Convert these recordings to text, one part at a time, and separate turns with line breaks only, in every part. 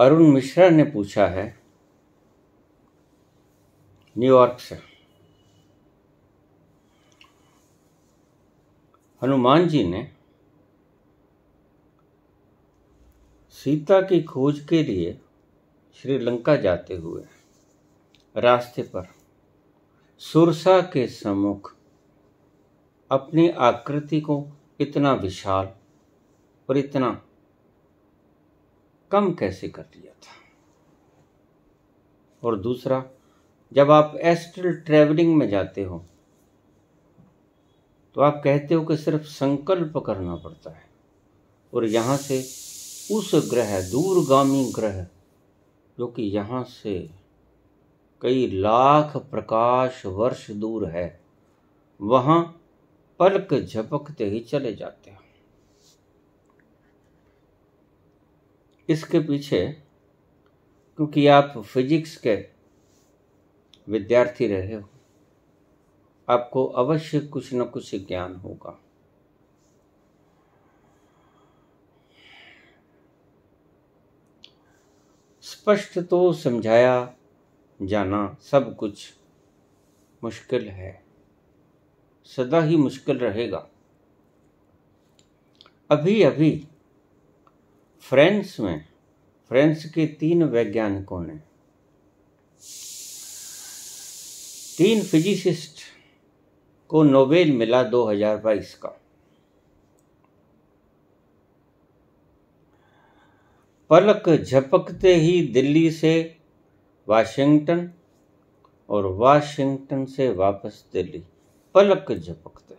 अरुण मिश्रा ने पूछा है न्यूयॉर्क से हनुमान जी ने सीता की खोज के लिए श्रीलंका जाते हुए रास्ते पर सुरसा के सम्मुख अपनी आकृति को इतना विशाल और इतना कम कैसे कर लिया था और दूसरा जब आप एस्ट्रल ट्रेवलिंग में जाते हो तो आप कहते हो कि सिर्फ संकल्प करना पड़ता है और यहाँ से उस ग्रह दूरगामी ग्रह जो कि यहाँ से कई लाख प्रकाश वर्ष दूर है वहाँ पलक झपकते ही चले जाते हैं इसके पीछे क्योंकि आप फिजिक्स के विद्यार्थी रहे हो आपको अवश्य कुछ न कुछ ज्ञान होगा स्पष्ट तो समझाया जाना सब कुछ मुश्किल है सदा ही मुश्किल रहेगा अभी अभी फ्रेंच में फ्रेंच के तीन वैज्ञानिकों ने तीन फिजिसिस्ट को नोबेल मिला 2022 का पलक झपकते ही दिल्ली से वाशिंगटन और वाशिंगटन से वापस दिल्ली पलक झपकते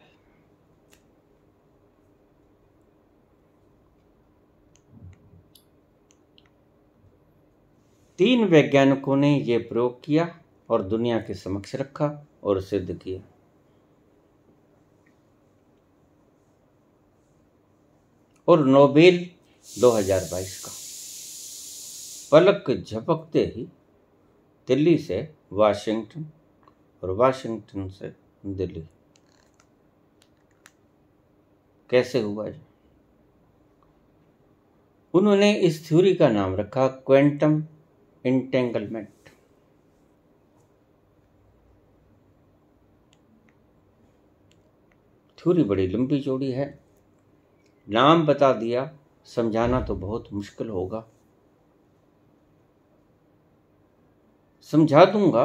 तीन वैज्ञानिकों ने यह प्रयोग किया और दुनिया के समक्ष रखा और सिद्ध किया और नोबेल 2022 का पलक झपकते ही दिल्ली से वाशिंगटन और वाशिंगटन से दिल्ली कैसे हुआ जी उन्होंने इस थ्योरी का नाम रखा क्वेंटम इंटेंगलमेंट थ्योरी बड़ी लंबी चौड़ी है नाम बता दिया समझाना तो बहुत मुश्किल होगा समझा दूंगा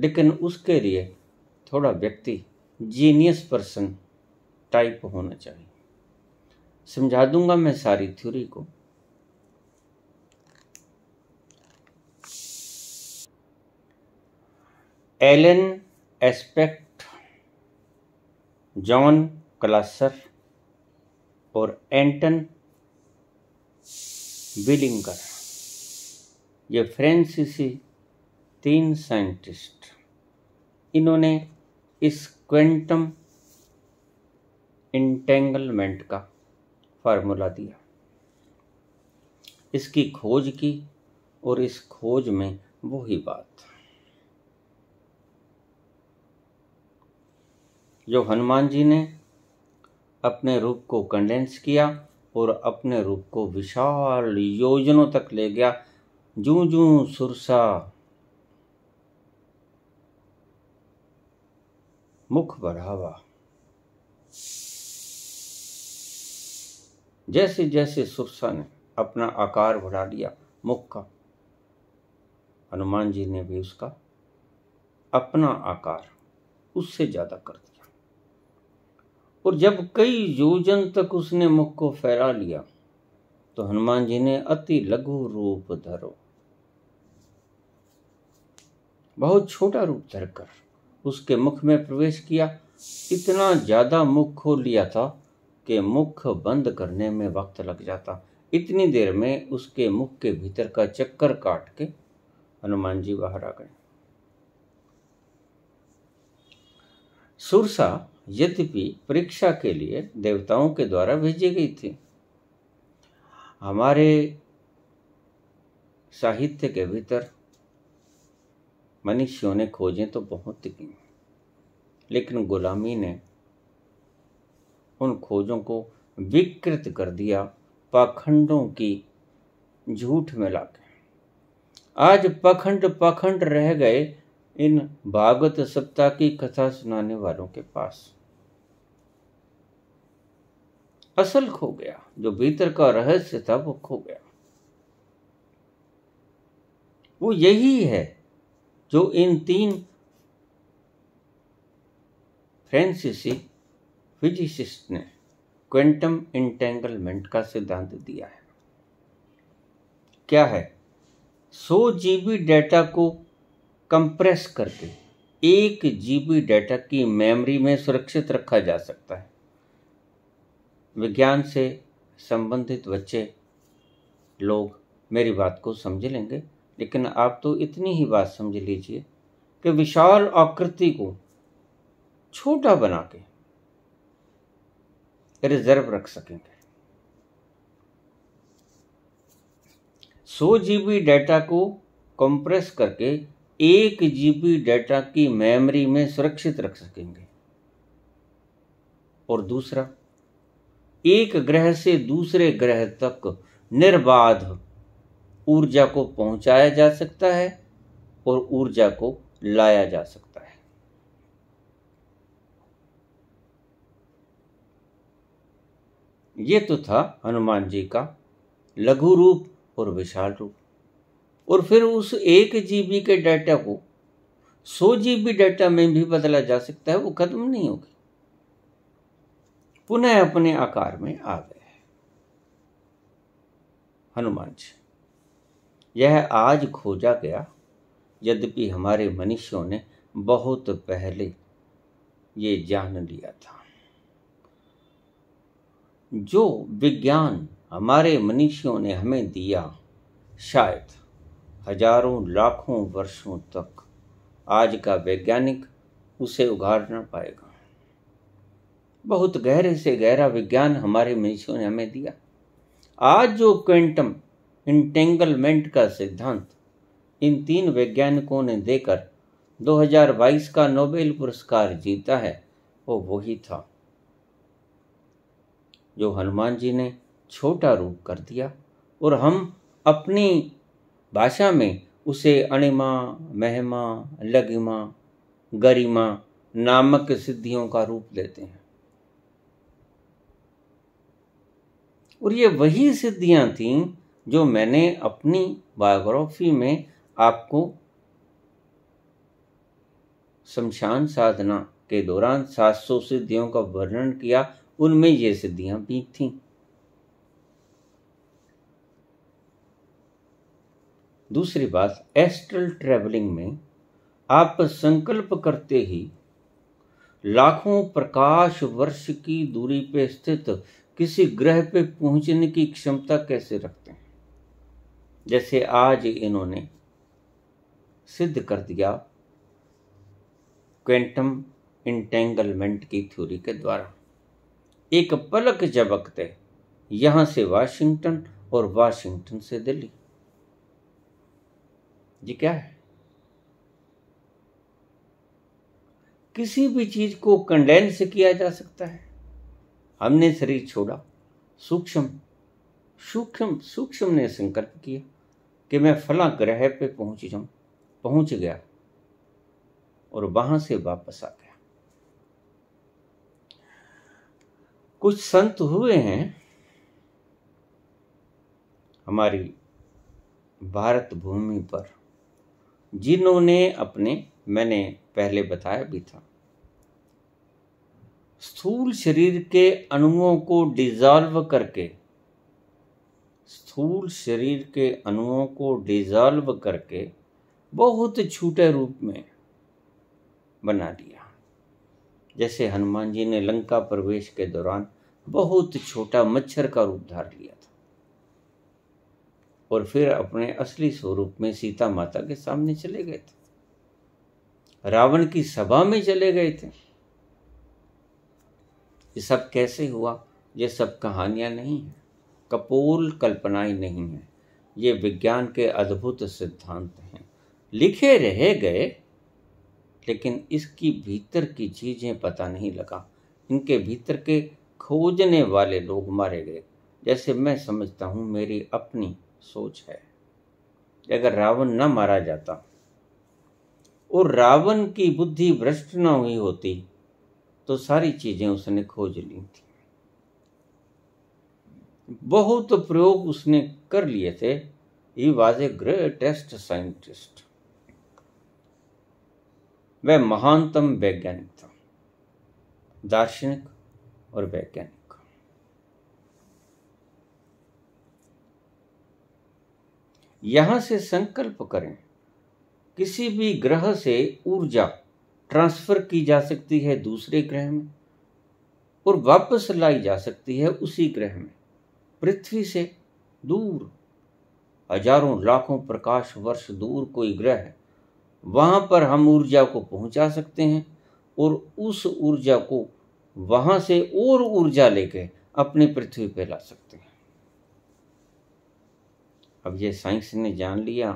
लेकिन उसके लिए थोड़ा व्यक्ति जीनियस पर्सन टाइप होना चाहिए समझा दूंगा मैं सारी थ्योरी को एलन एस्पेक्ट जॉन क्लासर और एंटन विलिंगर ये फ्रेंसीसी तीन साइंटिस्ट इन्होंने इस क्वेंटम इंटेंगलमेंट का फार्मूला दिया इसकी खोज की और इस खोज में वही बात जो हनुमान जी ने अपने रूप को कंडेंस किया और अपने रूप को विशाल योजनों तक ले गया जू जू सुरसा मुख बढ़ावा जैसे जैसे सुरसा ने अपना आकार बढ़ा लिया मुख का हनुमान जी ने भी उसका अपना आकार उससे ज़्यादा कर दिया और जब कई योजन तक उसने मुख को फहरा लिया तो हनुमान जी ने अति लघु रूप धरो बहुत छोटा रूप धरकर उसके मुख में प्रवेश किया इतना ज़्यादा मुख खोल लिया था कि मुख बंद करने में वक्त लग जाता इतनी देर में उसके मुख के भीतर का चक्कर काट के हनुमान जी बाहर आ गए सुरसा यद्यपि परीक्षा के लिए देवताओं के द्वारा भेजी गई थी हमारे साहित्य के भीतर मनुष्यों ने खोजें तो बहुत की लेकिन गुलामी ने उन खोजों को विकृत कर दिया पाखंडों की झूठ में लाके आज पखंड पखंड रह गए इन भागवत सप्ताह की कथा सुनाने वालों के पास असल खो गया जो भीतर का रहस्य था वो खो गया वो यही है जो इन तीन फ्रेंसिसी फिजिसिस्ट ने क्वेंटम इंटेंगलमेंट का सिद्धांत दिया है क्या है 100 जीबी डेटा को कंप्रेस करके एक जीबी डेटा की मेमोरी में सुरक्षित रखा जा सकता है विज्ञान से संबंधित बच्चे लोग मेरी बात को समझ लेंगे लेकिन आप तो इतनी ही बात समझ लीजिए कि विशाल आकृति को छोटा बना के रिजर्व रख सकेंगे सौ जीबी डेटा को कंप्रेस करके एक जीबी डेटा की मेमोरी में सुरक्षित रख सकेंगे और दूसरा एक ग्रह से दूसरे ग्रह तक निर्बाध ऊर्जा को पहुंचाया जा सकता है और ऊर्जा को लाया जा सकता है ये तो था हनुमान जी का लघु रूप और विशाल रूप और फिर उस एक जीबी के डाटा को सौ जीबी डाटा में भी बदला जा सकता है वो खत्म नहीं होगी पुनः अपने आकार में आ गए हनुमान जी यह आज खोजा गया यद्यपि हमारे मनुष्यों ने बहुत पहले ये जान लिया था जो विज्ञान हमारे मनुष्यों ने हमें दिया शायद हजारों लाखों वर्षों तक आज का वैज्ञानिक उसे उगाड़ ना पाएगा बहुत गहरे से गहरा विज्ञान हमारे मनुष्यों ने हमें दिया आज जो क्वेंटम इंटेंगलमेंट का सिद्धांत इन तीन वैज्ञानिकों ने देकर 2022 का नोबेल पुरस्कार जीता है वो वही था जो हनुमान जी ने छोटा रूप कर दिया और हम अपनी भाषा में उसे अणिमा महिमा लगिमा गरिमा नामक सिद्धियों का रूप देते हैं और ये वही सिद्धियां थीं जो मैंने अपनी बायोग्राफी में आपको शमशान साधना के दौरान सात सौ सिद्धियों का वर्णन किया उनमें ये सिद्धियां भी थीं दूसरी बात एस्ट्रल ट्रेवलिंग में आप संकल्प करते ही लाखों प्रकाश वर्ष की दूरी पर स्थित किसी ग्रह पे पहुंचने की क्षमता कैसे रखते हैं जैसे आज इन्होंने सिद्ध कर दिया क्वेंटम इंटेंगलमेंट की थ्योरी के द्वारा एक पलक झबकते यहां से वाशिंगटन और वाशिंगटन से दिल्ली ये क्या है किसी भी चीज को कंडेंस किया जा सकता है हमने शरीर छोड़ा सूक्ष्म सूक्ष्म सूक्ष्म ने संकल्प किया कि मैं फला ग्रह पे पहुंच जाऊं पहुंच गया और वहां से वापस आ गया कुछ संत हुए हैं हमारी भारत भूमि पर जिन्होंने अपने मैंने पहले बताया भी था स्थूल शरीर के अणुओं को डिज़ॉल्व करके स्थूल शरीर के अणुओं को डिज़ॉल्व करके बहुत छोटे रूप में बना दिया जैसे हनुमान जी ने लंका प्रवेश के दौरान बहुत छोटा मच्छर का रूप धार लिया था और फिर अपने असली स्वरूप में सीता माता के सामने चले गए थे रावण की सभा में चले गए थे ये सब कैसे हुआ ये सब कहानियाँ नहीं हैं कपोल कल्पनाएं नहीं हैं ये विज्ञान के अद्भुत सिद्धांत हैं लिखे रह गए लेकिन इसकी भीतर की चीज़ें पता नहीं लगा इनके भीतर के खोजने वाले लोग मारे गए जैसे मैं समझता हूँ मेरी अपनी सोच है अगर रावण न मारा जाता और रावण की बुद्धि भ्रष्ट न हुई होती तो सारी चीज़ें उसने खोज ली थी बहुत प्रयोग उसने कर लिए थे he was a greatest scientist वह महानतम वैज्ञानिक था दार्शनिक और वैज्ञानिक यहां से संकल्प करें किसी भी ग्रह से ऊर्जा ट्रांसफ़र की जा सकती है दूसरे ग्रह में और वापस लाई जा सकती है उसी ग्रह में पृथ्वी से दूर हजारों लाखों प्रकाश वर्ष दूर कोई ग्रह है वहाँ पर हम ऊर्जा को पहुँचा सकते हैं और उस ऊर्जा को वहाँ से और ऊर्जा लेके अपनी पृथ्वी पर ला सकते हैं अब ये साइंस ने जान लिया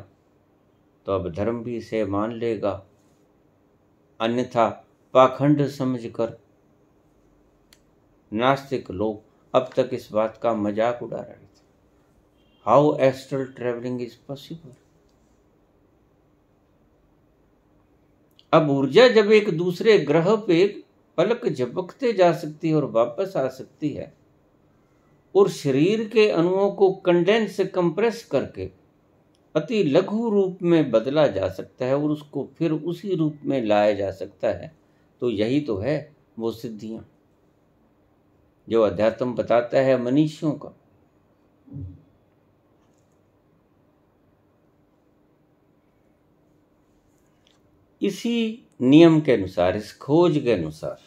तो अब धर्म भी इसे मान लेगा अन्यथा पाखंड समझकर नास्तिक लोग अब तक इस बात का मजाक उड़ा रहे थे how astral travelling is possible अब ऊर्जा जब एक दूसरे ग्रह पे पलक झपकते जा सकती है और वापस आ सकती है और शरीर के अणुओं को कंडेंस कंप्रेस करके अति लघु रूप में बदला जा सकता है और उसको फिर उसी रूप में लाया जा सकता है तो यही तो है वो सिद्धियां जो अध्यात्म बताता है मनीषियों का इसी नियम के अनुसार इस खोज के अनुसार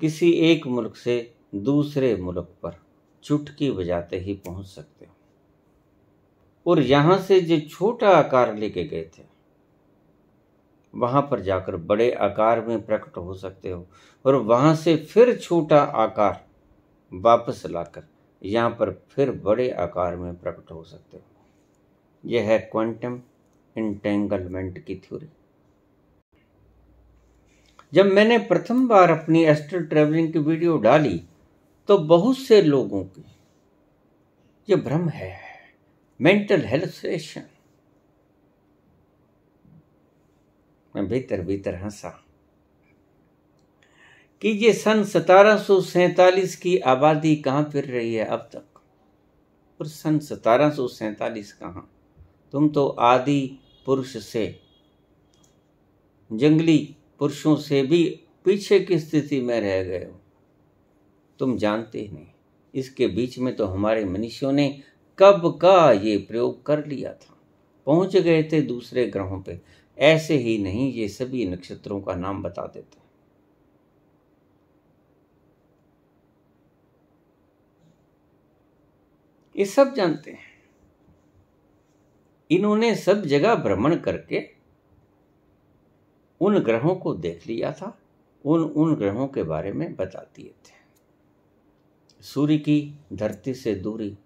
किसी एक मुल्क से दूसरे मुल्क पर चुटकी बजाते ही पहुंच सकते हो और यहां से जो छोटा आकार लेके गए थे वहां पर जाकर बड़े आकार में प्रकट हो सकते हो और वहां से फिर छोटा आकार वापस लाकर यहां पर फिर बड़े आकार में प्रकट हो सकते हो यह है क्वांटम इंटेंगलमेंट की थ्योरी जब मैंने प्रथम बार अपनी एस्ट्रल ट्रेवलिंग की वीडियो डाली तो बहुत से लोगों की ये भ्रम है मेंटल हेल्थ सेशन मैं भीतर भीतर हंसा कि ये सन सतारह की आबादी कहां फिर रही है अब तक और सन सतारह कहां तुम तो आदि पुरुष से जंगली पुरुषों से भी पीछे की स्थिति में रह गए हो तुम जानते ही नहीं इसके बीच में तो हमारे मनुष्यों ने कब का ये प्रयोग कर लिया था पहुंच गए थे दूसरे ग्रहों पे ऐसे ही नहीं ये सभी नक्षत्रों का नाम बता देते हैं ये सब जानते हैं इन्होंने सब जगह भ्रमण करके उन ग्रहों को देख लिया था उन उन ग्रहों के बारे में बता दिए थे सूर्य की धरती से दूरी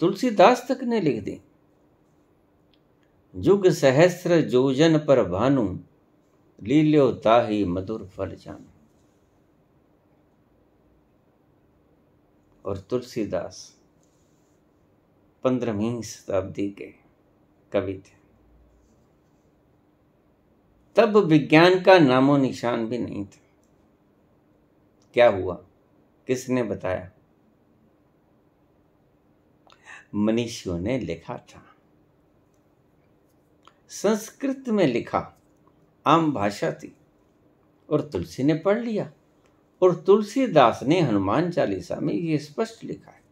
तुलसीदास तक ने लिख दी जुग सहस्र जोजन पर भानु लील्यो ताही मधुर फल जान और तुलसीदास पंद्रहवीं शताब्दी के कवि थे तब विज्ञान का नामो निशान भी नहीं था क्या हुआ किसने बताया मनीषियों ने लिखा था संस्कृत में लिखा आम भाषा थी और तुलसी ने पढ़ लिया और तुलसीदास ने हनुमान चालीसा में ये स्पष्ट लिखा है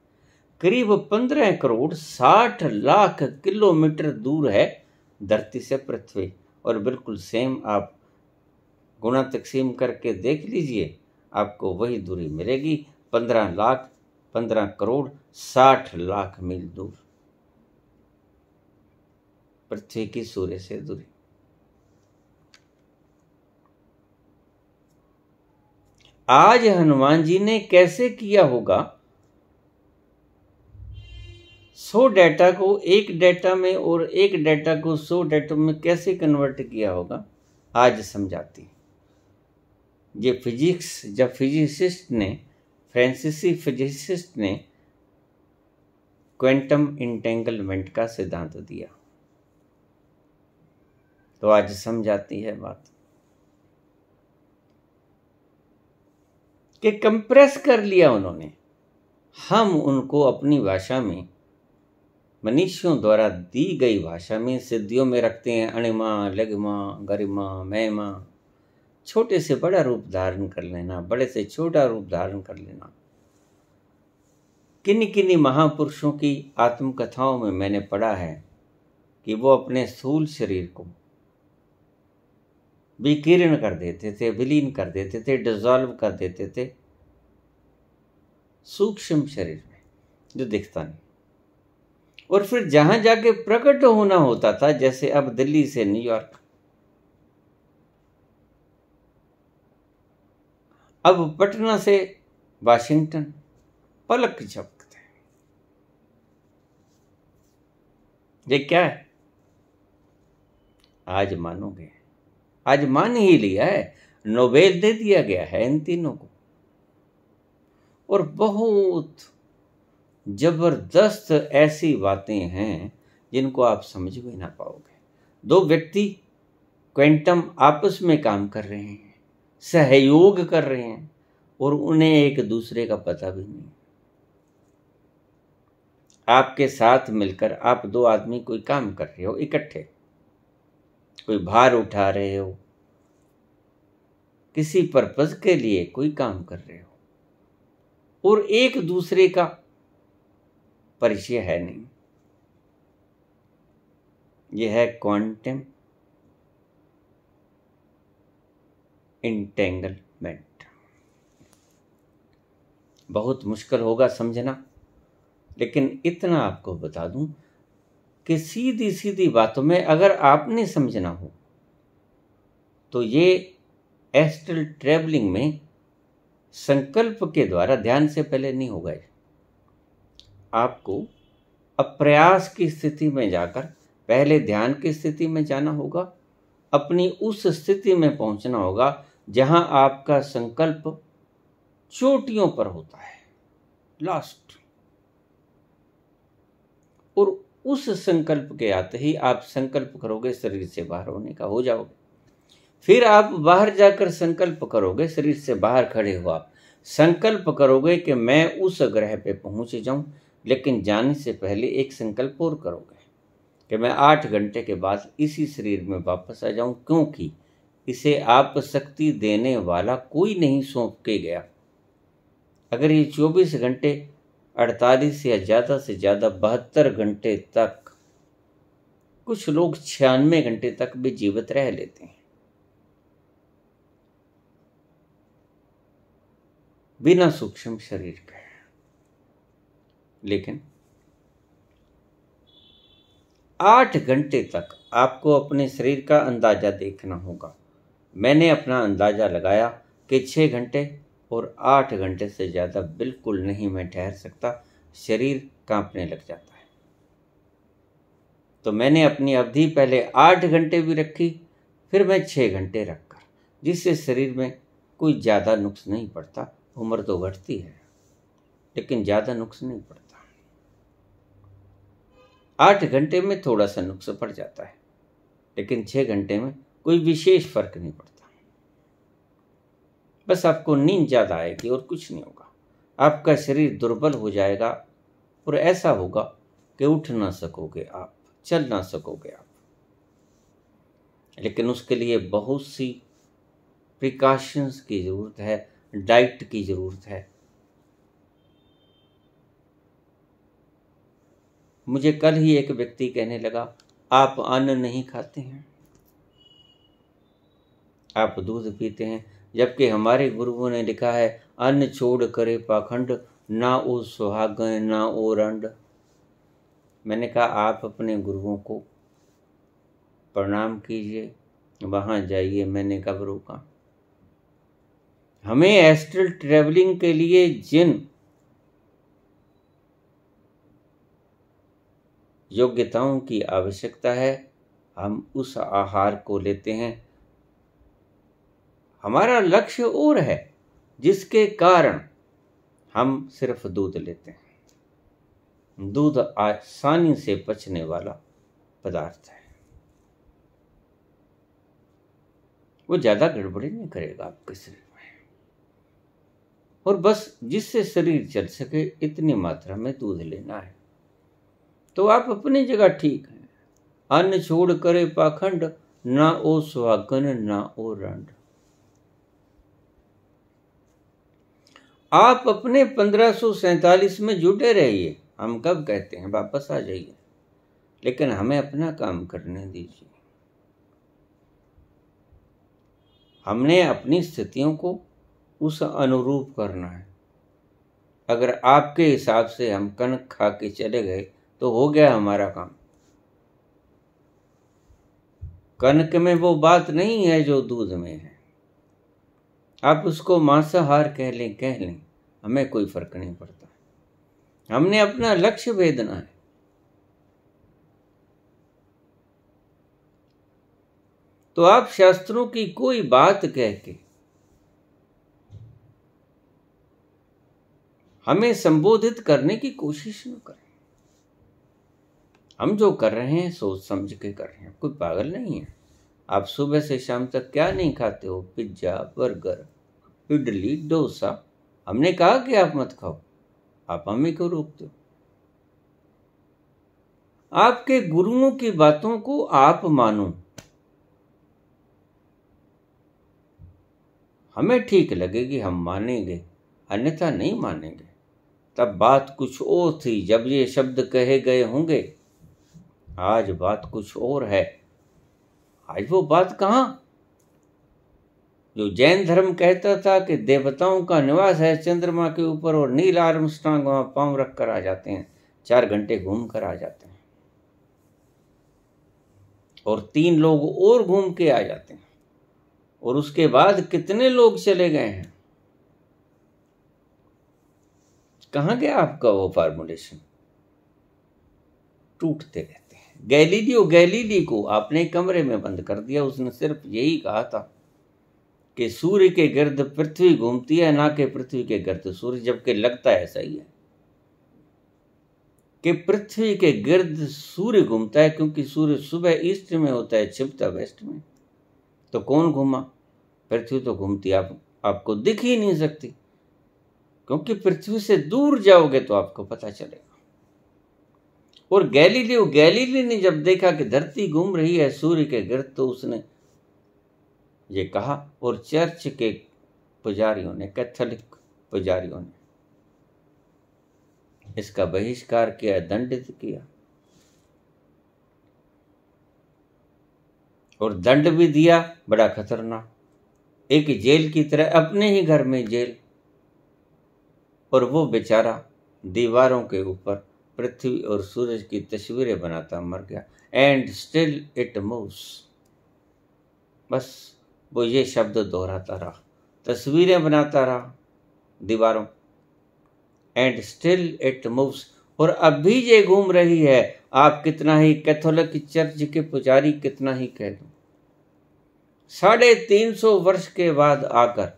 करीब पंद्रह करोड़ साठ लाख किलोमीटर दूर है धरती से पृथ्वी और बिल्कुल सेम आप गुणा तकसीम करके देख लीजिए आपको वही दूरी मिलेगी पंद्रह लाख पंद्रह करोड़ साठ लाख मील दूर पृथ्वी की सूर्य से दूरी आज हनुमान जी ने कैसे किया होगा सो डेटा को एक डेटा में और एक डेटा को सो डेटा में कैसे कन्वर्ट किया होगा आज समझाती ये फिजिक्स जब फिजिसिस्ट ने फ्रांसीसी फिजिसिस्ट ने क्वेंटम इंटेंगलमेंट का सिद्धांत दिया तो आज समझ आती है बात कि कंप्रेस कर लिया उन्होंने हम उनको अपनी भाषा में मनीषियों द्वारा दी गई भाषा में सिद्धियों में रखते हैं अणिमा लगमा गरिमा मैमा छोटे से बड़ा रूप धारण कर लेना बड़े से छोटा रूप धारण कर लेना किन किन महापुरुषों की आत्मकथाओं में मैंने पढ़ा है कि वो अपने स्थूल शरीर को विकीर्ण कर देते थे विलीन कर देते थे डिजॉल्व कर देते थे सूक्ष्म शरीर में जो दिखता नहीं और फिर जहां जाके प्रकट होना होता था जैसे अब दिल्ली से न्यूयॉर्क अब पटना से वाशिंगटन पलक झपकते हैं ये क्या है आज मानोगे आज मान ही लिया है नोबेल दे दिया गया है इन तीनों को और बहुत जबरदस्त ऐसी बातें हैं जिनको आप समझ भी ना पाओगे दो व्यक्ति क्वेंटम आपस में काम कर रहे हैं सहयोग कर रहे हैं और उन्हें एक दूसरे का पता भी नहीं आपके साथ मिलकर आप दो आदमी कोई काम कर रहे हो इकट्ठे कोई भार उठा रहे हो किसी पर्पज के लिए कोई काम कर रहे हो और एक दूसरे का परिचय है नहीं यह है क्वांटम इंटेंगलमेंट बहुत मुश्किल होगा समझना लेकिन इतना आपको बता दूं कि सीधी सीधी बातों में अगर आपने समझना हो तो ये एस्ट्रल ट्रेवलिंग में संकल्प के द्वारा ध्यान से पहले नहीं होगा आपको अप्रयास की स्थिति में जाकर पहले ध्यान की स्थिति में जाना होगा अपनी उस स्थिति में पहुंचना होगा जहां आपका संकल्प चोटियों पर होता है लास्ट और उस संकल्प के आते ही आप संकल्प करोगे शरीर से बाहर होने का हो जाओगे फिर आप बाहर जाकर संकल्प करोगे शरीर से बाहर खड़े हो आप संकल्प करोगे कि मैं उस ग्रह पे पहुंच जाऊं लेकिन जाने से पहले एक संकल्प और करोगे कि मैं आठ घंटे के बाद इसी शरीर में वापस आ जाऊं क्योंकि इसे आप शक्ति देने वाला कोई नहीं सौंप के गया अगर ये 24 घंटे 48 या ज़्यादा से ज़्यादा बहत्तर घंटे तक कुछ लोग छियानवे घंटे तक भी जीवित रह लेते हैं बिना सूक्ष्म शरीर के लेकिन आठ घंटे तक आपको अपने शरीर का अंदाजा देखना होगा मैंने अपना अंदाज़ा लगाया कि छः घंटे और आठ घंटे से ज़्यादा बिल्कुल नहीं मैं ठहर सकता शरीर कांपने लग जाता है तो मैंने अपनी अवधि पहले आठ घंटे भी रखी फिर मैं छः घंटे रखकर जिससे शरीर में कोई ज़्यादा नुक्स नहीं पड़ता उम्र तो घटती है लेकिन ज़्यादा नुक्स नहीं पड़ता आठ घंटे में थोड़ा सा नुक्स पड़ जाता है लेकिन छः घंटे में कोई विशेष फर्क नहीं पड़ता बस आपको नींद ज़्यादा आएगी और कुछ नहीं होगा आपका शरीर दुर्बल हो जाएगा और ऐसा होगा कि उठ ना सकोगे आप चल ना सकोगे आप लेकिन उसके लिए बहुत सी प्रिकॉशंस की ज़रूरत है डाइट की ज़रूरत है मुझे कल ही एक व्यक्ति कहने लगा आप अन्न नहीं खाते हैं आप दूध पीते हैं जबकि हमारे गुरुओं ने लिखा है अन्न छोड़ करे पाखंड ना ओ सुहाग ना ओ रंड मैंने कहा आप अपने गुरुओं को प्रणाम कीजिए वहाँ जाइए मैंने कब रोका हमें एस्ट्रल ट्रेवलिंग के लिए जिन योग्यताओं की आवश्यकता है हम उस आहार को लेते हैं हमारा लक्ष्य और है जिसके कारण हम सिर्फ दूध लेते हैं दूध आसानी से पचने वाला पदार्थ है वो ज़्यादा गड़बड़ी नहीं करेगा आपके शरीर में और बस जिससे शरीर चल सके इतनी मात्रा में दूध लेना है तो आप अपनी जगह ठीक है अन्न छोड़ करे पाखंड ना ओ स्वागन ना ओ रंड आप अपने पंद्रह में जुटे रहिए हम कब कहते हैं वापस आ जाइए लेकिन हमें अपना काम करने दीजिए हमने अपनी स्थितियों को उस अनुरूप करना है अगर आपके हिसाब से हम कनक खा के चले गए तो हो गया हमारा काम कनक में वो बात नहीं है जो दूध में है आप उसको मांसाहार कह लें कह लें हमें कोई फर्क नहीं पड़ता हमने अपना लक्ष्य भेदना है तो आप शास्त्रों की कोई बात कह के हमें संबोधित करने की कोशिश न करें हम जो कर रहे हैं सोच समझ के कर रहे हैं कोई पागल नहीं है आप सुबह से शाम तक क्या नहीं खाते हो पिज्जा बर्गर इडली डोसा हमने कहा कि आप मत खाओ आप मम्मी को रोकते हो आपके गुरुओं की बातों को आप मानो हमें ठीक लगेगी हम मानेंगे अन्यथा नहीं मानेंगे तब बात कुछ और थी जब ये शब्द कहे गए होंगे आज बात कुछ और है आज वो बात कहाँ जो जैन धर्म कहता था कि देवताओं का निवास है चंद्रमा के ऊपर और नील आर्मस्ट्रांग वहाँ पाँव रख कर आ जाते हैं चार घंटे घूम कर आ जाते हैं और तीन लोग और घूम के आ जाते हैं और उसके बाद कितने लोग चले गए हैं कहाँ गया आपका वो फार्मुलेशन टूटते रहते और गैलीली को आपने कमरे में बंद कर दिया उसने सिर्फ यही कहा था कि सूर्य के गिर्द पृथ्वी घूमती है ना कि पृथ्वी के गिर्द सूर्य जबकि लगता है ऐसा ही है कि पृथ्वी के गिर्द सूर्य घूमता है क्योंकि सूर्य सुबह ईस्ट में होता है छिपता वेस्ट में तो कौन घूमा पृथ्वी तो घूमती आप आपको दिख ही नहीं सकती क्योंकि पृथ्वी से दूर जाओगे तो आपको पता चलेगा और गैलीलियो गैलीली ने जब देखा कि धरती घूम रही है सूर्य के गिरद तो उसने ये कहा और चर्च के पुजारियों ने कैथोलिक पुजारियों ने इसका बहिष्कार किया दंडित किया और दंड भी दिया बड़ा खतरनाक एक जेल की तरह अपने ही घर में जेल और वो बेचारा दीवारों के ऊपर पृथ्वी और सूरज की तस्वीरें बनाता मर गया एंड स्टिल इट मूव्स बस वो ये शब्द दोहराता रहा तस्वीरें बनाता रहा दीवारों एंड स्टिल इट मूव्स और अब भी ये घूम रही है आप कितना ही कैथोलिक चर्च के पुजारी कितना ही कह दो साढ़े तीन सौ वर्ष के बाद आकर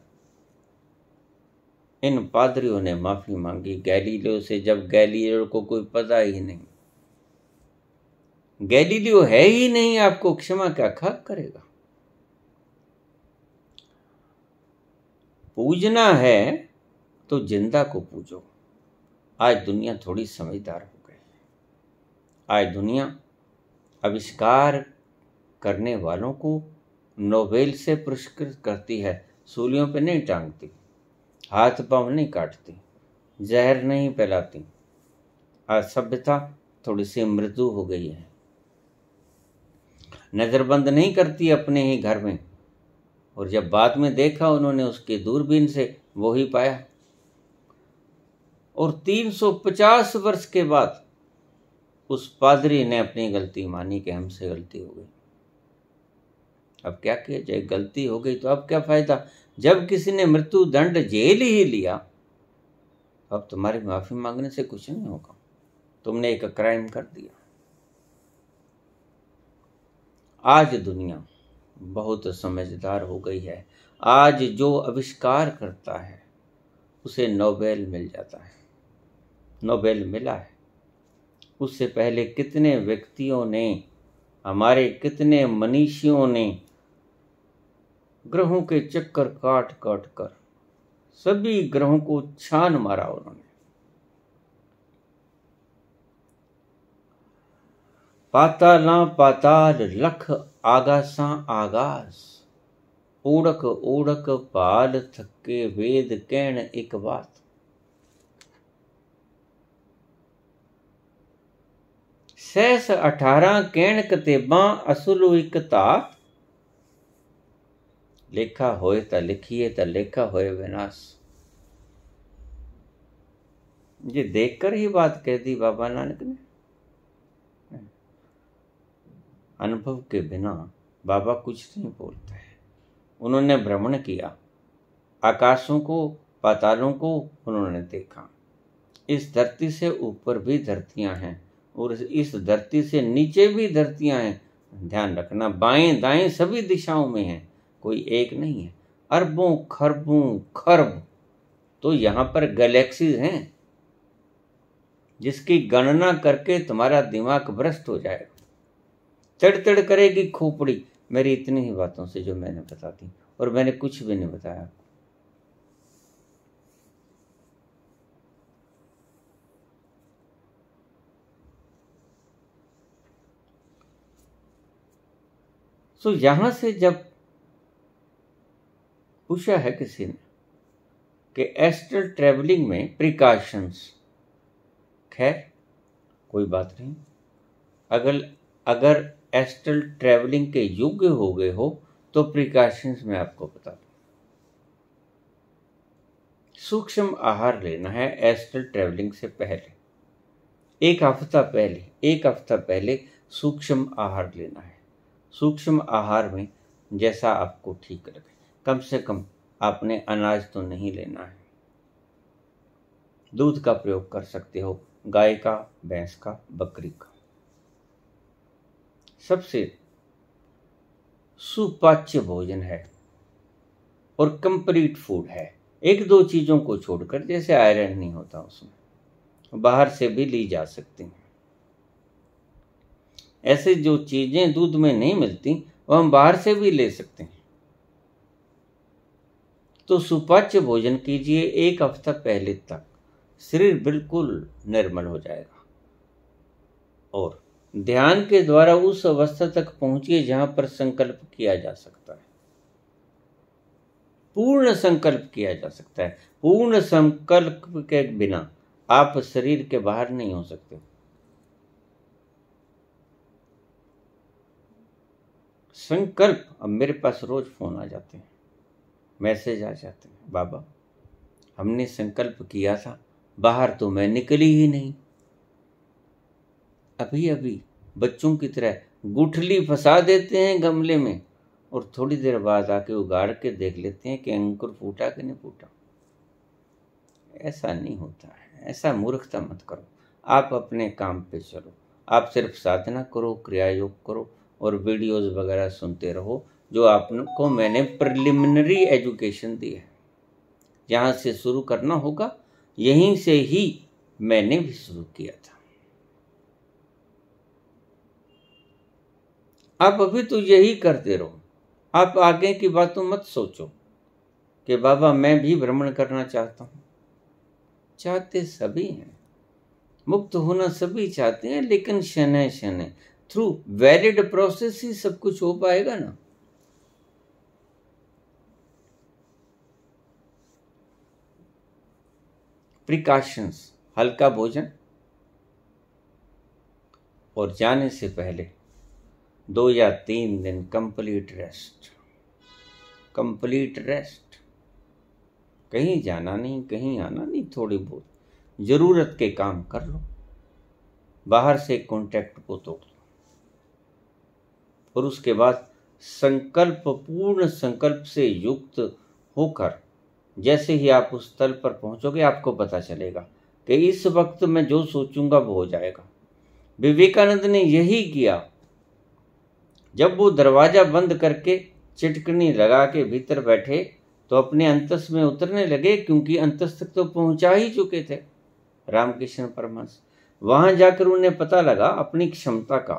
इन पादरियों ने माफ़ी मांगी गैलीलियो से जब गैलीलियो को कोई पता ही नहीं गैलीलियो है ही नहीं आपको क्षमा क्या खाक करेगा पूजना है तो जिंदा को पूजो आज दुनिया थोड़ी समझदार हो गई है आज दुनिया आविष्कार करने वालों को नोबेल से पुरस्कृत करती है सूलियों पे नहीं टांगती हाथ पांव नहीं काटती जहर नहीं फैलाती असभ्यता थोड़ी सी मृदु हो गई है नज़रबंद नहीं करती अपने ही घर में और जब बाद में देखा उन्होंने उसके दूरबीन से वो ही पाया और 350 वर्ष के बाद उस पादरी ने अपनी गलती मानी कि हमसे गलती हो गई अब क्या किया जाए गलती हो गई तो अब क्या फ़ायदा जब किसी ने मृत्यु दंड जेल ही लिया अब तुम्हारी माफी मांगने से कुछ नहीं होगा तुमने एक क्राइम कर दिया आज दुनिया बहुत समझदार हो गई है आज जो आविष्कार करता है उसे नोबेल मिल जाता है नोबेल मिला है उससे पहले कितने व्यक्तियों ने हमारे कितने मनीषियों ने ग्रहों के चक्कर काट काट कर सभी ग्रहों को छान मारा उन्होंने पाताला पाताल लख आगासा आगास ओड़क ओड़क पाल थके वेद कैण एक बात सैस अठारह कहण कतेबा असुल इकता लिखा होए तो लिखिए तो लिखा होए विनाश ये देखकर ही बात कह दी बाबा नानक ने अनुभव के बिना बाबा कुछ नहीं बोलते हैं उन्होंने भ्रमण किया आकाशों को पातालों को उन्होंने देखा इस धरती से ऊपर भी धरतियां हैं और इस धरती से नीचे भी धरतियां हैं ध्यान रखना बाएं दाएं सभी दिशाओं में हैं कोई एक नहीं है अरबों खरबों खरब तो यहाँ पर गैलेक्सीज हैं जिसकी गणना करके तुम्हारा दिमाग भ्रष्ट हो जाएगा तड़ करेगी खोपड़ी मेरी इतनी ही बातों से जो मैंने बता दी और मैंने कुछ भी नहीं बताया आपको तो सो से जब पूछा है किसी ने कि एस्ट्रल ट्रेवलिंग में प्रिकॉशंस खैर कोई बात नहीं अगर अगर एस्ट्रल ट्रेवलिंग के योग्य हो गए हो तो प्रिकॉशंस मैं आपको बता दू सूक्ष्म आहार लेना है एस्ट्रल ट्रेवलिंग से पहले एक हफ्ता पहले एक हफ्ता पहले सूक्ष्म आहार लेना है सूक्ष्म आहार में जैसा आपको ठीक लगे कम से कम आपने अनाज तो नहीं लेना है दूध का प्रयोग कर सकते हो गाय का भैंस का बकरी का सबसे सुपाच्य भोजन है और कंप्लीट फूड है एक दो चीज़ों को छोड़कर जैसे आयरन नहीं होता उसमें बाहर से भी ली जा सकती हैं ऐसे जो चीज़ें दूध में नहीं मिलती वो हम बाहर से भी ले सकते हैं तो सुपाच्य भोजन कीजिए एक हफ्ता पहले तक शरीर बिल्कुल निर्मल हो जाएगा और ध्यान के द्वारा उस अवस्था तक पहुंचिए जहां पर संकल्प किया जा सकता है पूर्ण संकल्प किया जा सकता है पूर्ण संकल्प के बिना आप शरीर के बाहर नहीं हो सकते संकल्प अब मेरे पास रोज फोन आ जाते हैं मैसेज आ जाते हैं बाबा हमने संकल्प किया था बाहर तो मैं निकली ही नहीं अभी अभी बच्चों की तरह गुठली फंसा देते हैं गमले में और थोड़ी देर बाद आके उगाड़ के देख लेते हैं कि अंकुर फूटा कि नहीं फूटा ऐसा नहीं होता है ऐसा मूर्खता मत करो आप अपने काम पे चलो आप सिर्फ साधना करो क्रिया योग करो और वीडियोस वगैरह सुनते रहो जो आपको मैंने प्रिलिमिनरी एजुकेशन दी है जहाँ से शुरू करना होगा यहीं से ही मैंने भी शुरू किया था आप अभी तो यही करते रहो आप आगे की बातों मत सोचो कि बाबा मैं भी भ्रमण करना चाहता हूँ चाहते सभी हैं मुक्त होना सभी चाहते हैं लेकिन शनै शनै थ्रू वैलिड प्रोसेस ही सब कुछ हो पाएगा ना प्रिकॉशंस हल्का भोजन और जाने से पहले दो या तीन दिन कंप्लीट रेस्ट कंप्लीट रेस्ट कहीं जाना नहीं कहीं आना नहीं थोड़ी बहुत ज़रूरत के काम कर लो बाहर से कॉन्टैक्ट को तोड़ लो और उसके बाद संकल्प पूर्ण संकल्प से युक्त होकर जैसे ही आप उस स्थल पर पहुंचोगे आपको पता चलेगा कि इस वक्त मैं जो सोचूंगा वो हो जाएगा विवेकानंद ने यही किया जब वो दरवाज़ा बंद करके चिटकनी लगा के भीतर बैठे तो अपने अंतस में उतरने लगे क्योंकि अंतस तक तो पहुंचा ही चुके थे रामकृष्ण परमहंस वहां जाकर उन्हें पता लगा अपनी क्षमता का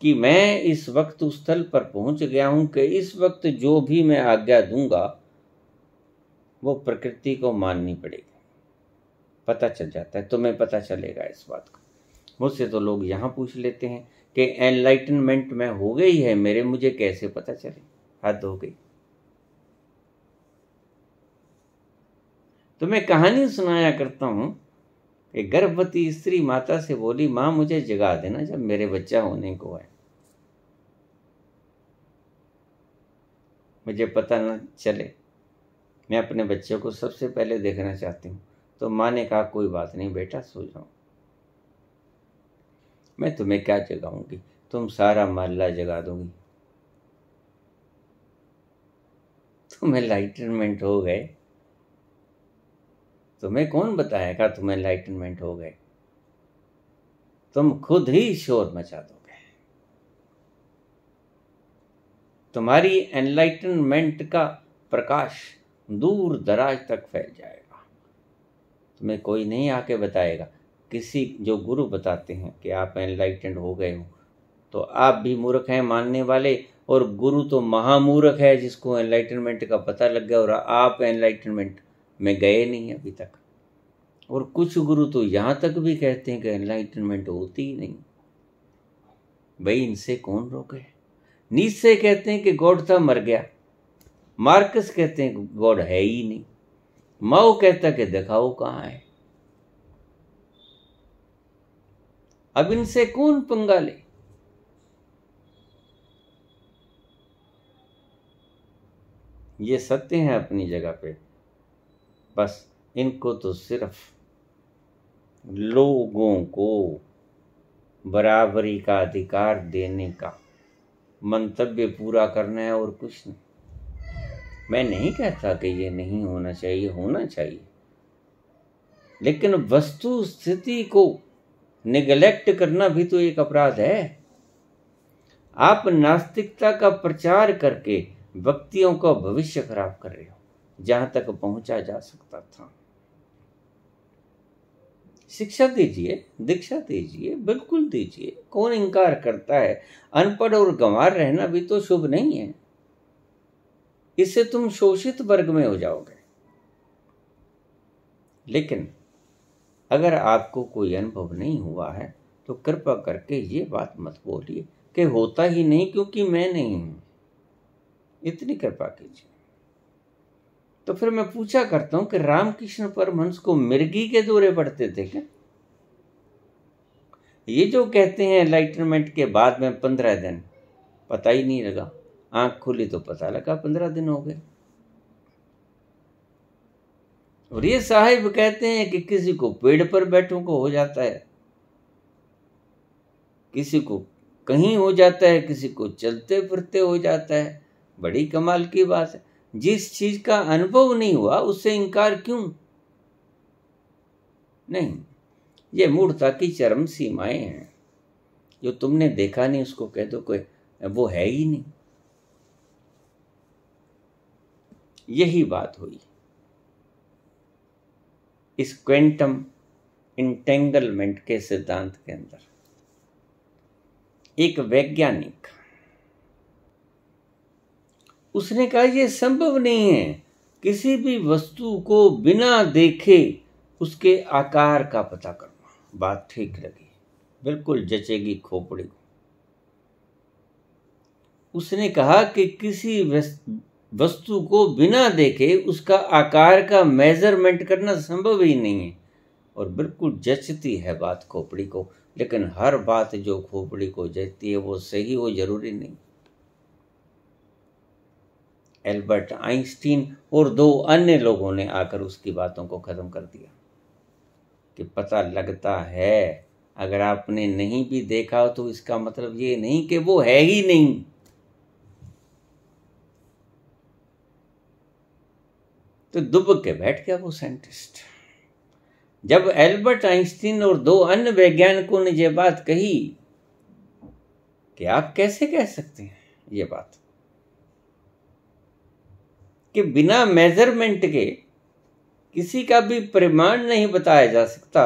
कि मैं इस वक्त उस स्थल पर पहुंच गया हूं कि इस वक्त जो भी मैं आज्ञा दूंगा वो प्रकृति को माननी पड़ेगी पता चल जाता है तुम्हें पता चलेगा इस बात का मुझसे तो लोग यहां पूछ लेते हैं कि एनलाइटनमेंट में हो गई है मेरे मुझे कैसे पता चले हद हो गई तो मैं कहानी सुनाया करता हूं एक गर्भवती स्त्री माता से बोली माँ मुझे जगा देना जब मेरे बच्चा होने को है मुझे पता न चले मैं अपने बच्चों को सबसे पहले देखना चाहती हूँ तो माँ ने कहा कोई बात नहीं बेटा सो जाओ मैं तुम्हें क्या जगाऊंगी तुम सारा मल्ला जगा दूंगी तुम्हें लाइटनमेंट हो गए तुम्हें कौन बताएगा तुम एनलाइटनमेंट हो गए तुम खुद ही शोर मचा दोगे तुम्हारी एनलाइटनमेंट का प्रकाश दूर दराज तक फैल जाएगा तुम्हें कोई नहीं आके बताएगा किसी जो गुरु बताते हैं कि आप एनलाइटेंड हो गए हो तो आप भी मूर्ख हैं मानने वाले और गुरु तो महामूर्ख है जिसको एनलाइटनमेंट का पता लग गया और आप एनलाइटनमेंट मैं गए नहीं अभी तक और कुछ गुरु तो यहाँ तक भी कहते हैं कि एनलाइटनमेंट होती ही नहीं भाई इनसे कौन रोके नीच से कहते हैं कि गॉड था मर गया मार्कस कहते हैं गॉड है ही नहीं माओ कहता कि दिखाओ कहाँ है अब इनसे कौन पंगा ले ये सत्य हैं अपनी जगह पे बस इनको तो सिर्फ लोगों को बराबरी का अधिकार देने का मंतव्य पूरा करना है और कुछ नहीं मैं नहीं कहता कि ये नहीं होना चाहिए होना चाहिए लेकिन वस्तु स्थिति को निगलेक्ट करना भी तो एक अपराध है आप नास्तिकता का प्रचार करके व्यक्तियों का भविष्य खराब कर रहे हो जहां तक पहुंचा जा सकता था शिक्षा दीजिए दीक्षा दीजिए बिल्कुल दीजिए कौन इनकार करता है अनपढ़ और गंवार रहना भी तो शुभ नहीं है इससे तुम शोषित वर्ग में हो जाओगे लेकिन अगर आपको कोई अनुभव नहीं हुआ है तो कृपा करके ये बात मत बोलिए कि होता ही नहीं क्योंकि मैं नहीं हूं इतनी कृपा कीजिए तो फिर मैं पूछा करता हूं कि रामकृष्ण परमहंस को मिर्गी के दौरे पड़ते थे क्या ये जो कहते हैं एनलाइटनमेंट के बाद में पंद्रह दिन पता ही नहीं लगा आंख खुली तो पता लगा पंद्रह दिन हो गए और ये साहिब कहते हैं कि किसी को पेड़ पर बैठों को हो जाता है किसी को कहीं हो जाता है किसी को चलते फिरते हो जाता है बड़ी कमाल की बात है जिस चीज का अनुभव नहीं हुआ उससे इनकार क्यों नहीं ये मूर्ता की चरम सीमाएं हैं जो तुमने देखा नहीं उसको कह दो कोई वो है ही नहीं यही बात हुई इस क्वेंटम इंटेंगलमेंट के सिद्धांत के अंदर एक वैज्ञानिक उसने कहा यह संभव नहीं है किसी भी वस्तु को बिना देखे उसके आकार का पता करना बात ठीक लगी बिल्कुल जचेगी खोपड़ी को उसने कहा कि किसी वस्तु को बिना देखे उसका आकार का मेजरमेंट करना संभव ही नहीं है और बिल्कुल जचती है बात खोपड़ी को लेकिन हर बात जो खोपड़ी को जचती है वो सही हो जरूरी नहीं एल्बर्ट आइंस्टीन और दो अन्य लोगों ने आकर उसकी बातों को ख़त्म कर दिया कि पता लगता है अगर आपने नहीं भी देखा हो तो इसका मतलब ये नहीं कि वो है ही नहीं तो दुब के बैठ गया वो साइंटिस्ट जब एल्बर्ट आइंस्टीन और दो अन्य वैज्ञानिकों ने यह बात कही कि आप कैसे कह सकते हैं ये बात कि बिना मेजरमेंट के किसी का भी परिमाण नहीं बताया जा सकता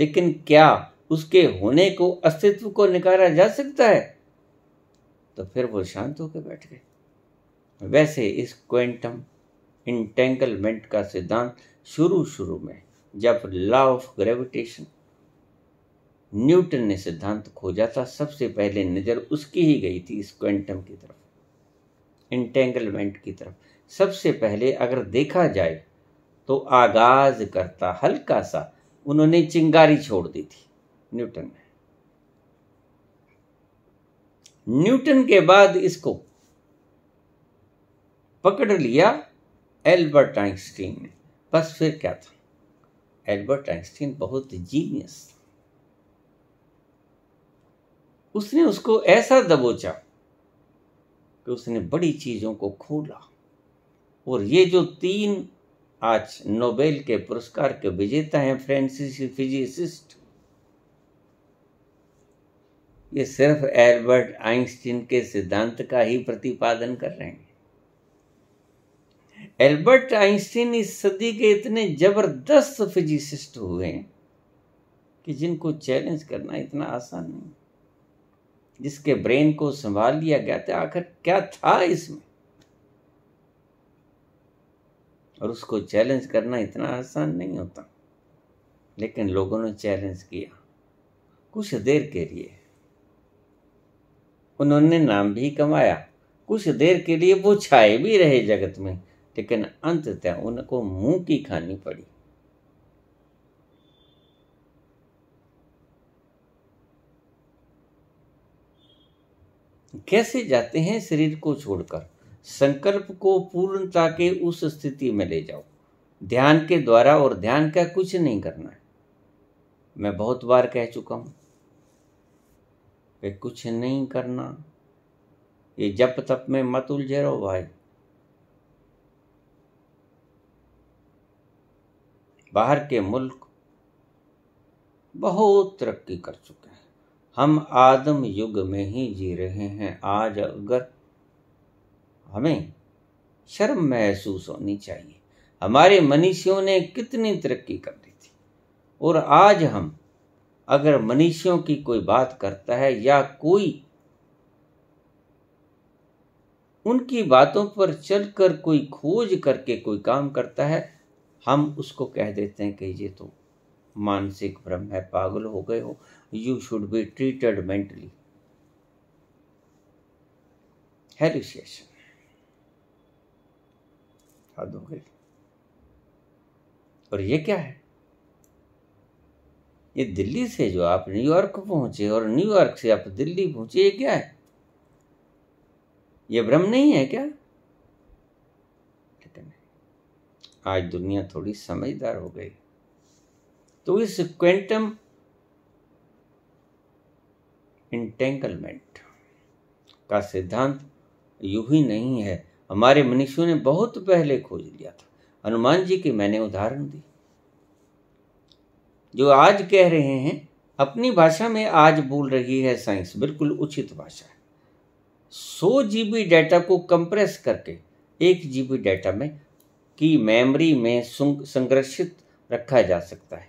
लेकिन क्या उसके होने को अस्तित्व को निकारा जा सकता है तो फिर वो शांत होकर बैठ गए वैसे इस क्वेंटम इंटेंगलमेंट का सिद्धांत शुरू शुरू में जब लॉ ऑफ ग्रेविटेशन न्यूटन ने सिद्धांत खोजा था सबसे पहले नज़र उसकी ही गई थी इस क्वेंटम की तरफ इंटेंगलमेंट की तरफ सबसे पहले अगर देखा जाए तो आगाज करता हल्का सा उन्होंने चिंगारी छोड़ दी थी न्यूटन ने न्यूटन के बाद इसको पकड़ लिया एल्बर्ट आइंस्टीन ने बस फिर क्या था एल्बर्ट आइंस्टीन बहुत जीनियस था उसने उसको ऐसा दबोचा कि उसने बड़ी चीजों को खोला और ये जो तीन आज नोबेल के पुरस्कार के विजेता हैं फ्रेंसिस फिजिसिस्ट फिजिसिस्ट ये सिर्फ एल्बर्ट आइंस्टीन के सिद्धांत का ही प्रतिपादन कर रहे हैं एल्बर्ट आइंस्टीन इस सदी के इतने जबरदस्त फिजिसिस्ट हुए कि जिनको चैलेंज करना इतना आसान नहीं जिसके ब्रेन को संभाल लिया गया था आखिर क्या था इसमें और उसको चैलेंज करना इतना आसान नहीं होता लेकिन लोगों ने चैलेंज किया कुछ देर के लिए उन्होंने नाम भी कमाया कुछ देर के लिए वो छाए भी रहे जगत में लेकिन अंततः उनको मुंह की खानी पड़ी कैसे जाते हैं शरीर को छोड़कर संकल्प को पूर्णता के उस स्थिति में ले जाओ ध्यान के द्वारा और ध्यान का कुछ नहीं करना है मैं बहुत बार कह चुका हूं वे कुछ नहीं करना ये जप तप में मत उलझे रहो भाई बाहर के मुल्क बहुत तरक्की कर चुके हैं हम आदम युग में ही जी रहे हैं आज अगर हमें शर्म महसूस होनी चाहिए हमारे मनीषियों ने कितनी तरक्की कर दी थी और आज हम अगर मनीषियों की कोई बात करता है या कोई उनकी बातों पर चलकर कोई खोज करके कोई काम करता है हम उसको कह देते हैं कि ये तो मानसिक भ्रम है पागल हो गए हो you should be treated mentally है साधुओं के लिए और ये क्या है ये दिल्ली से जो आप न्यूयॉर्क पहुंचे और न्यूयॉर्क से आप दिल्ली पहुंचे ये क्या है ये भ्रम नहीं है क्या लेकिन आज दुनिया थोड़ी समझदार हो गई तो इस क्वेंटम इंटेंगलमेंट का सिद्धांत यू ही नहीं है हमारे मनुष्यों ने बहुत पहले खोज लिया था हनुमान जी के मैंने उदाहरण दी जो आज कह रहे हैं अपनी भाषा में आज बोल रही है साइंस बिल्कुल उचित भाषा है सौ जीबी डाटा को कंप्रेस करके एक जीबी डाटा में की मेमोरी में संरक्षित रखा जा सकता है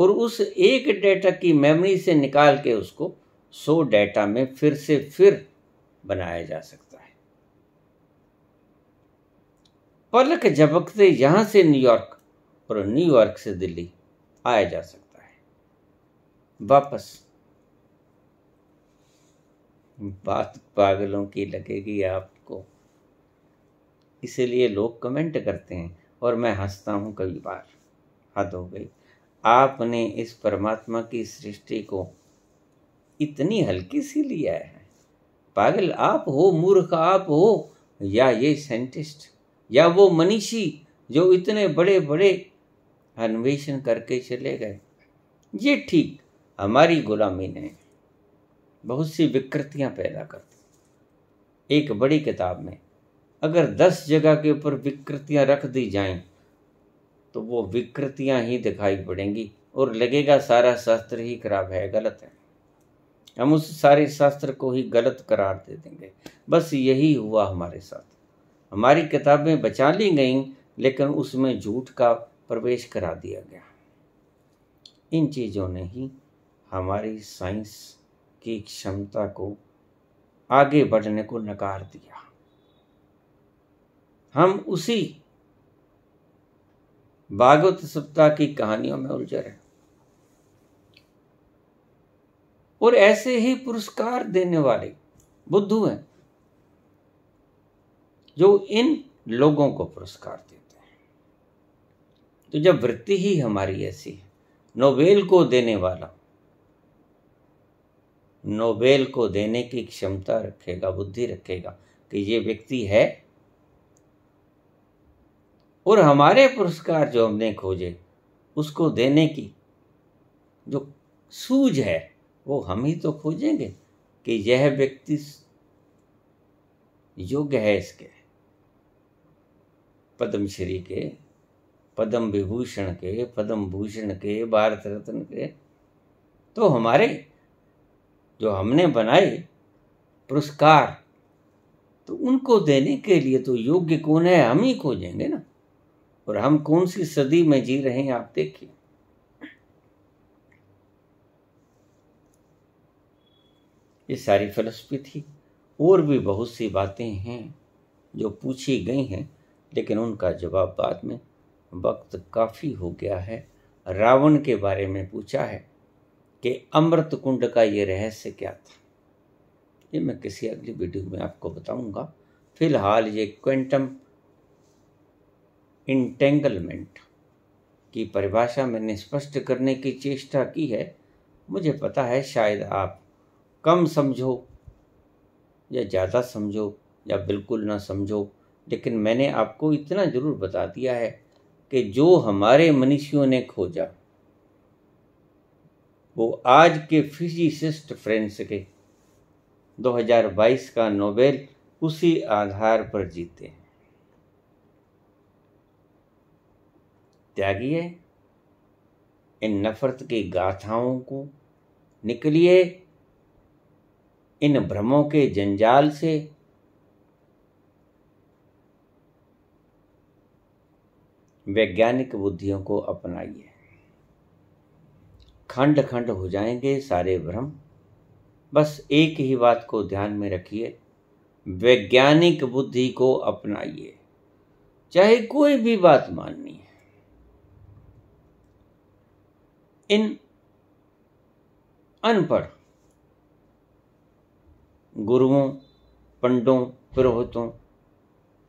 और उस एक डाटा की मेमोरी से निकाल के उसको सौ डाटा में फिर से फिर बनाया जा सकता है पलक झपकते यहाँ से न्यूयॉर्क और न्यूयॉर्क से दिल्ली आया जा सकता है वापस बात पागलों की लगेगी आपको इसलिए लोग कमेंट करते हैं और मैं हंसता हूँ कई बार हद हो गई आपने इस परमात्मा की सृष्टि को इतनी हल्की सी लिया है पागल आप हो मूर्ख आप हो या ये साइंटिस्ट या वो मनीषी जो इतने बड़े बड़े अन्वेषण करके चले गए ये ठीक हमारी गुलामी ने बहुत सी विकृतियां पैदा करती एक बड़ी किताब में अगर दस जगह के ऊपर विकृतियां रख दी जाएं तो वो विकृतियां ही दिखाई पड़ेंगी और लगेगा सारा शास्त्र ही खराब है गलत है हम उस सारे शास्त्र को ही गलत करार दे देंगे बस यही हुआ हमारे साथ हमारी किताबें बचा ली गईं लेकिन उसमें झूठ का प्रवेश करा दिया गया इन चीज़ों ने ही हमारी साइंस की क्षमता को आगे बढ़ने को नकार दिया हम उसी भागवत सप्ताह की कहानियों में उलझे रहे और ऐसे ही पुरस्कार देने वाले बुद्धू हैं जो इन लोगों को पुरस्कार देते हैं तो जब वृत्ति ही हमारी ऐसी है नोबेल को देने वाला नोबेल को देने की क्षमता रखेगा बुद्धि रखेगा कि ये व्यक्ति है और हमारे पुरस्कार जो हमने खोजे उसको देने की जो सूझ है वो हम ही तो खोजेंगे कि यह व्यक्ति योग्य है इसके पद्म श्री के पद्म विभूषण के पद्म भूषण के भारत रत्न के तो हमारे जो हमने बनाए पुरस्कार तो उनको देने के लिए तो योग्य कौन है हम ही खोजेंगे ना और हम कौन सी सदी में जी रहे हैं आप देखिए ये सारी फिलोसफी थी और भी बहुत सी बातें हैं जो पूछी गई हैं लेकिन उनका जवाब बाद में वक्त काफ़ी हो गया है रावण के बारे में पूछा है कि अमृत कुंड का ये रहस्य क्या था ये मैं किसी अगली वीडियो में आपको बताऊंगा फिलहाल ये क्वेंटम इंटेंगलमेंट की परिभाषा मैंने स्पष्ट करने की चेष्टा की है मुझे पता है शायद आप कम समझो या ज़्यादा समझो या बिल्कुल ना समझो लेकिन मैंने आपको इतना ज़रूर बता दिया है कि जो हमारे मनुष्यों ने खोजा वो आज के फिजिसिस्ट फ्रेंड्स के 2022 का नोबेल उसी आधार पर जीते हैं है इन नफरत की गाथाओं को निकलिए इन भ्रमों के जंजाल से वैज्ञानिक बुद्धियों को अपनाइए खंड खंड हो जाएंगे सारे भ्रम बस एक ही बात को ध्यान में रखिए वैज्ञानिक बुद्धि को अपनाइए चाहे कोई भी बात माननी है इन अनपढ़ गुरुओं पंडों पुरोहितों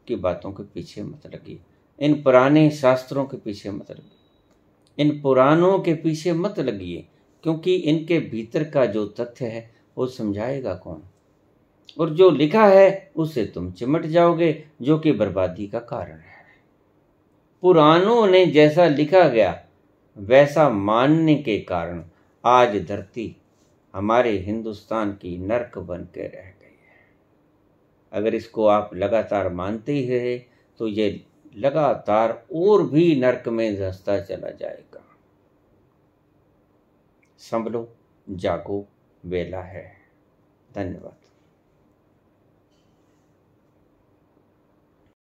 की बातों के पीछे मत लगिए इन पुराने शास्त्रों के पीछे मत लगिए इन पुराणों के पीछे मत लगिए क्योंकि इनके भीतर का जो तथ्य है वो समझाएगा कौन और जो लिखा है उसे तुम चिमट जाओगे जो कि बर्बादी का कारण है पुराणों ने जैसा लिखा गया वैसा मानने के कारण आज धरती हमारे हिंदुस्तान की नरक बन के रह गई है अगर इसको आप लगातार मानते ही रहे तो ये लगातार और भी नरक में धंसता चला जाएगा संभलो जागो वेला है धन्यवाद